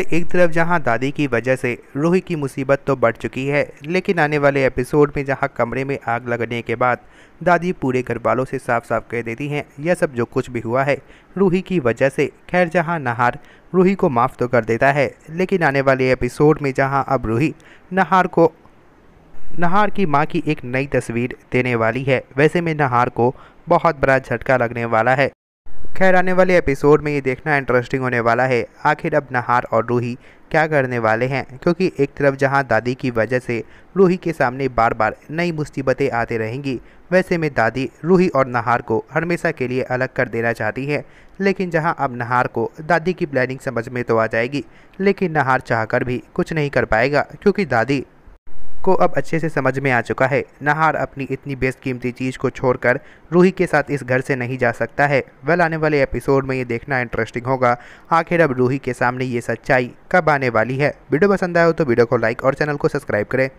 तो एक तरफ जहां दादी की वजह से रूही की मुसीबत तो बढ़ चुकी है लेकिन आने वाले एपिसोड में जहां कमरे में आग लगने के बाद दादी पूरे घर वालों से साफ साफ कह देती हैं यह सब जो कुछ भी हुआ है रूही की वजह से खैर जहां नहार रूही को माफ़ तो कर देता है लेकिन आने वाले एपिसोड में जहाँ अब रूही नहार को नहार की माँ की एक नई तस्वीर देने वाली है वैसे में नहार को बहुत बड़ा झटका लगने वाला है खैर आने वाले एपिसोड में ये देखना इंटरेस्टिंग होने वाला है आखिर अब नहार और रूही क्या करने वाले हैं क्योंकि एक तरफ जहां दादी की वजह से रूही के सामने बार बार नई मुसीबतें आती रहेंगी वैसे में दादी रूही और नहार को हमेशा के लिए अलग कर देना चाहती है लेकिन जहां अब नहार को दादी की प्लानिंग समझ में तो आ जाएगी लेकिन नहार चाहकर भी कुछ नहीं कर पाएगा क्योंकि दादी को अब अच्छे से समझ में आ चुका है नहार अपनी इतनी कीमती चीज़ को छोड़कर रूही के साथ इस घर से नहीं जा सकता है वेल आने वाले एपिसोड में ये देखना इंटरेस्टिंग होगा आखिर अब रूही के सामने ये सच्चाई कब आने वाली है वीडियो पसंद आए हो तो वीडियो को लाइक और चैनल को सब्सक्राइब करें